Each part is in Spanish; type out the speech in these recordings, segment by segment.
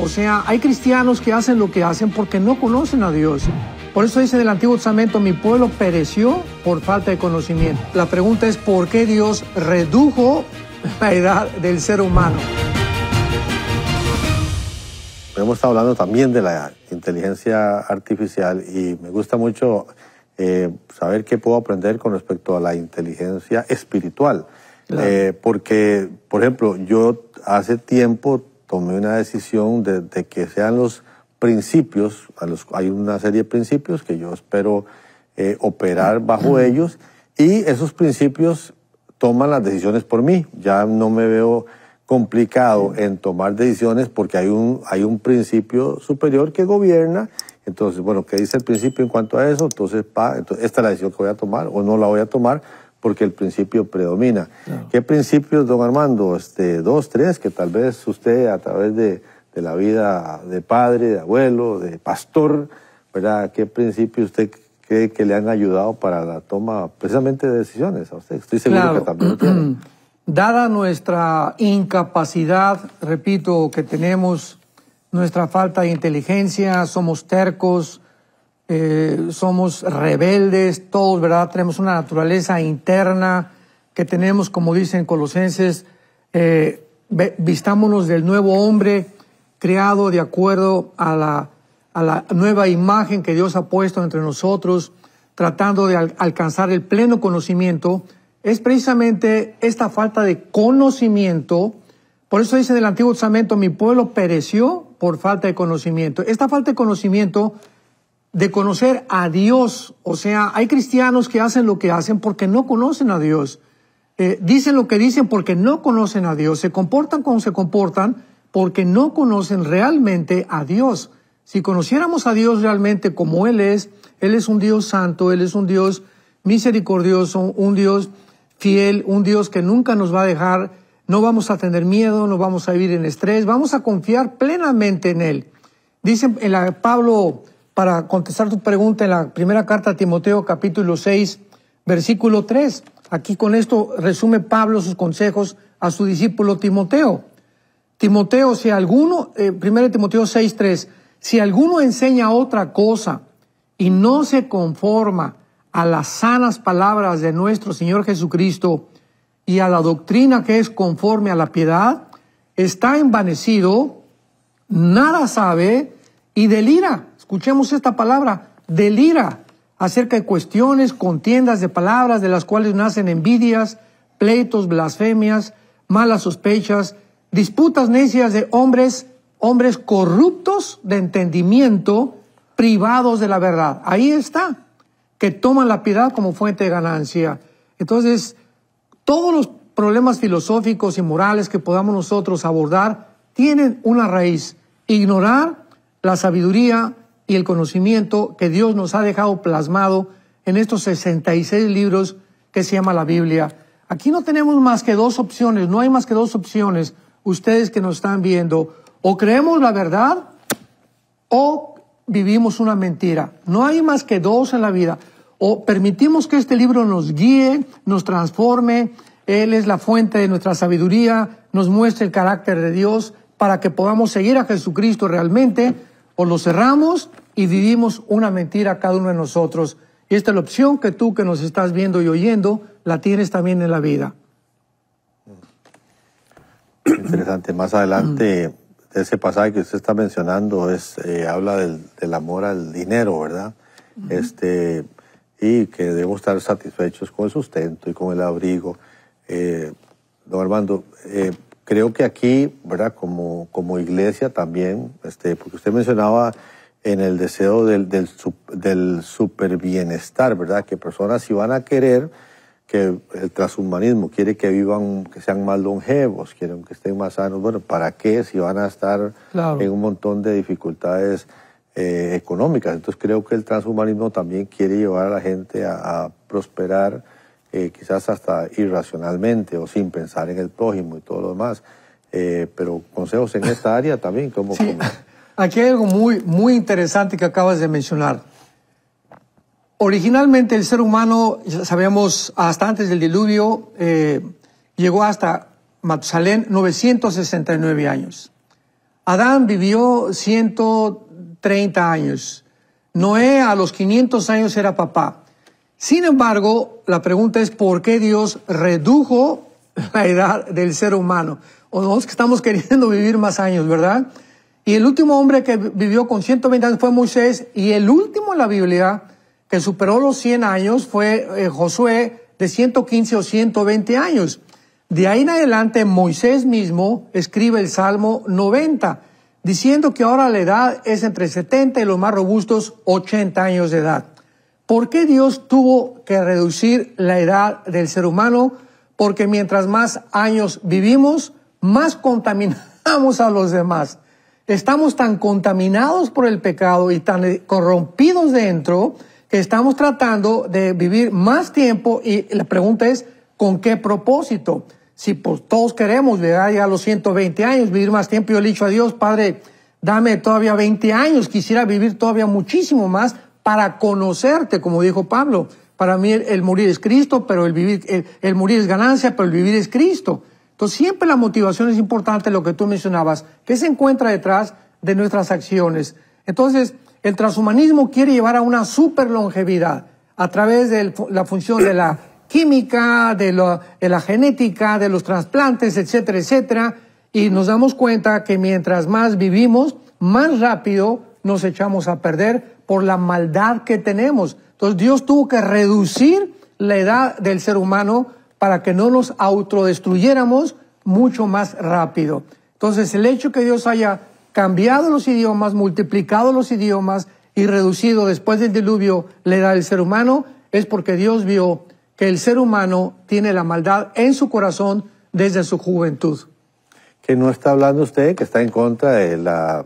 O sea, hay cristianos que hacen lo que hacen porque no conocen a Dios. Por eso dice el Antiguo Testamento, mi pueblo pereció por falta de conocimiento. La pregunta es, ¿por qué Dios redujo la edad del ser humano? Hemos estado hablando también de la inteligencia artificial y me gusta mucho eh, saber qué puedo aprender con respecto a la inteligencia espiritual. Eh, porque, por ejemplo, yo hace tiempo tomé una decisión de, que sean los principios, a los, hay una serie de principios que yo espero eh, operar bajo ellos y esos principios toman las decisiones por mí. Ya no me veo complicado en tomar decisiones porque hay un, hay un principio superior que gobierna. Entonces, bueno, ¿qué dice el principio en cuanto a eso? Entonces, entonces, esta es la decisión que voy a tomar o no la voy a tomar porque el principio predomina. ¿Qué principios, don Armando? Este, dos, tres, que tal vez usted a través de, la vida de padre, de abuelo, de pastor, ¿verdad? ¿Qué principios usted cree que le han ayudado para la toma precisamente de decisiones a usted? Estoy seguro que también Dada nuestra incapacidad, repito, que tenemos, nuestra falta de inteligencia, somos tercos, eh, somos rebeldes, todos, ¿verdad? Tenemos una naturaleza interna que tenemos, como dicen Colosenses, eh, vistámonos del nuevo hombre creado de acuerdo a la, a la, nueva imagen que Dios ha puesto entre nosotros, tratando de alcanzar el pleno conocimiento. Es precisamente esta falta de conocimiento, por eso dice en el Antiguo Testamento, mi pueblo pereció por falta de conocimiento. Esta falta de conocimiento de conocer a Dios. O sea, hay cristianos que hacen lo que hacen porque no conocen a Dios. Eh, dicen lo que dicen porque no conocen a Dios. Se comportan como se comportan porque no conocen realmente a Dios. Si conociéramos a Dios realmente como Él es, Él es un Dios santo, Él es un Dios misericordioso, un Dios fiel, un Dios que nunca nos va a dejar, no vamos a tener miedo, no vamos a vivir en estrés, vamos a confiar plenamente en Él. Dice en Pablo para contestar tu pregunta en la primera carta a Timoteo capítulo 6, versículo 3. Aquí con esto resume Pablo sus consejos a su discípulo Timoteo. Timoteo, si alguno, eh, primero Timoteo 6, 3, si alguno enseña otra cosa y no se conforma a las sanas palabras de nuestro Señor Jesucristo y a la doctrina que es conforme a la piedad, está envanecido, nada sabe, y delira. Escuchemos esta palabra, delira acerca de cuestiones, contiendas de palabras de las cuales nacen envidias, pleitos, blasfemias, malas sospechas, disputas necias de hombres, hombres corruptos de entendimiento, privados de la verdad. Ahí está, que toman la piedad como fuente de ganancia. Entonces, todos los problemas filosóficos y morales que podamos nosotros abordar tienen una raíz, ignorar la sabiduría y el conocimiento que Dios nos ha dejado plasmado en estos 66 libros que se llama la Biblia. Aquí no tenemos más que dos opciones, no hay más que dos opciones, ustedes que nos están viendo, o creemos la verdad o vivimos una mentira. No hay más que dos en la vida. O permitimos que este libro nos guíe, nos transforme, Él es la fuente de nuestra sabiduría, nos muestra el carácter de Dios para que podamos seguir a Jesucristo realmente, o lo cerramos y vivimos una mentira cada uno de nosotros. Y esta es la opción que tú que nos estás viendo y oyendo, la tienes también en la vida. Interesante. Más adelante, de mm. ese pasaje que usted está mencionando, es, eh, habla del, amor al dinero, ¿verdad? este, y que debemos estar satisfechos con el sustento y con el abrigo. Eh, don Armando, eh, Creo que aquí, ¿verdad? Como, como iglesia también, este, porque usted mencionaba en el deseo del, del, del super bienestar, ¿verdad? Que personas si van a querer, que el transhumanismo quiere que vivan, que sean más longevos, quieren que estén más sanos. Bueno, ¿para qué si van a estar en un montón de dificultades eh, económicas? Entonces creo que el transhumanismo también quiere llevar a la gente a prosperar eh, quizás hasta irracionalmente o sin pensar en el prójimo y todo lo demás. Eh, pero consejos en esta área también, como... Aquí hay algo muy, muy interesante que acabas de mencionar. Originalmente el ser humano, sabemos, hasta antes del diluvio, eh, llegó hasta Matusalén 969 años. Adán vivió 130 años. Noé a los 500 años era papá. Sin embargo, la pregunta es por qué Dios redujo la edad del ser humano. O nosotros estamos queriendo vivir más años, ¿verdad? Y el último hombre que vivió con 120 años fue Moisés, y el último en la Biblia que superó los 100 años fue eh, Josué de 115 o 120 años. De ahí en adelante Moisés mismo escribe el Salmo 90, diciendo que ahora la edad es entre 70 y los más robustos 80 años de edad. ¿Por qué Dios tuvo que reducir la edad del ser humano? Porque mientras más años vivimos, más contaminamos a los demás. Estamos tan contaminados por el pecado y tan corrompidos dentro que estamos tratando de vivir más tiempo y la pregunta es, ¿con qué propósito? Si todos queremos llegar ya a los 120 años, vivir más tiempo, yo le he dicho a Dios, Padre, dame todavía 20 años, quisiera vivir todavía muchísimo más, para conocerte, como dijo Pablo. Para mí el, morir es Cristo, pero el vivir, el, morir es ganancia, pero el vivir es Cristo. Entonces siempre la motivación es importante, lo que tú mencionabas. ¿Qué se encuentra detrás de nuestras acciones? Entonces, el transhumanismo quiere llevar a una super longevidad a través de la función de la química, de la, de la, genética, de los trasplantes, etcétera, etcétera. Y nos damos cuenta que mientras más vivimos, más rápido nos echamos a perder por la maldad que tenemos. Entonces Dios tuvo que reducir la edad del ser humano para que no nos autodestruyéramos mucho más rápido. Entonces el hecho que Dios haya cambiado los idiomas, multiplicado los idiomas y reducido después del diluvio la edad del ser humano es porque Dios vio que el ser humano tiene la maldad en su corazón desde su juventud. Que no está hablando usted, que está en contra de la...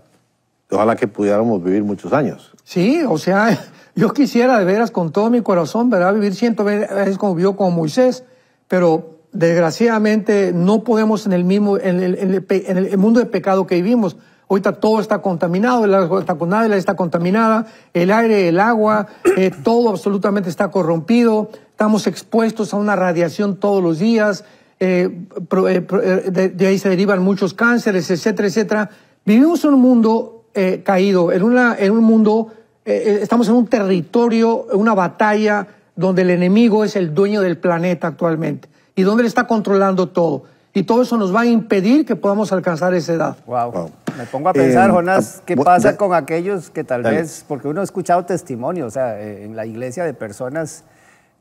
Ojalá que pudiéramos vivir muchos años. Sí, o sea, yo quisiera de veras con todo mi corazón, ¿verdad? Vivir ciento veces como vivió con Moisés, pero desgraciadamente no podemos en el mismo, en el, en el, mundo de pecado que vivimos. Ahorita todo está contaminado, el agua está contaminada, el aire está contaminada, el aire, el agua, eh, todo absolutamente está corrompido, estamos expuestos a una radiación todos los días, eh, eh, de, ahí se derivan muchos cánceres, etcétera, etcétera. Vivimos en un mundo caído, en, una, en un mundo eh, eh, estamos en un territorio, una batalla donde el enemigo es el dueño del planeta actualmente y donde él está controlando todo. Y todo eso nos va a impedir que podamos alcanzar esa edad. Wow. Me pongo a pensar, eh, Jonás, Jonas, ah, ¿qué pasa con aquellos que tal vez, porque uno ha escuchado testimonios, o sea, en la iglesia de personas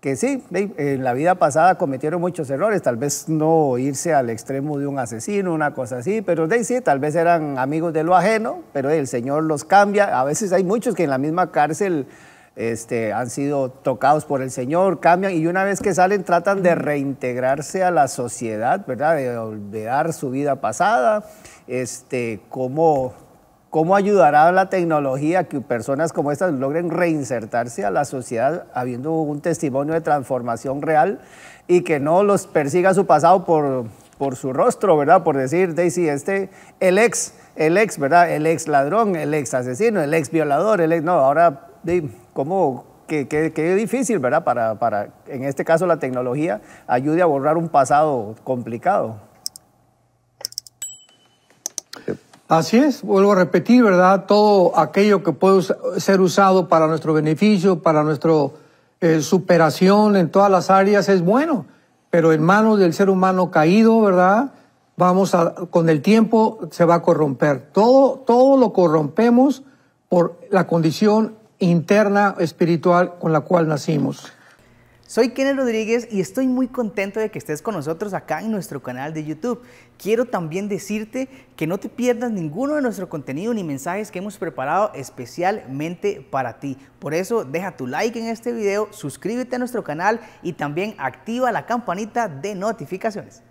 que sí, en la vida pasada cometieron muchos errores, tal vez no irse al extremo de un asesino, una cosa así, pero de sí, tal vez eran amigos de lo ajeno, pero el Señor los cambia. A veces hay muchos que en la misma cárcel este, han sido tocados por el Señor, cambian y una vez que salen tratan de reintegrarse a la sociedad, ¿verdad? De olvidar su vida pasada, este, cómo ¿Cómo ayudará la tecnología que personas como estas logren reinsertarse a la sociedad habiendo un testimonio de transformación real y que no los persiga su pasado por, por su rostro, ¿verdad? Por decir, Daisy, este, el ex, el ex, ¿verdad? El ex ladrón, el ex asesino, el ex violador, el ex... No, ahora, ¿cómo, que, que, difícil, ¿verdad? Para, para, en este caso, la tecnología ayude a borrar un pasado complicado. Así es, vuelvo a repetir, ¿verdad? Todo aquello que puede ser usado para nuestro beneficio, para nuestra eh, superación en todas las áreas es bueno, pero en manos del ser humano caído, ¿verdad? Vamos a, con el tiempo se va a corromper. Todo, todo lo corrompemos por la condición interna espiritual con la cual nacimos. Soy Kenneth Rodríguez y estoy muy contento de que estés con nosotros acá en nuestro canal de YouTube. Quiero también decirte que no te pierdas ninguno de nuestro contenido ni mensajes que hemos preparado especialmente para ti. Por eso deja tu like en este video, suscríbete a nuestro canal y también activa la campanita de notificaciones.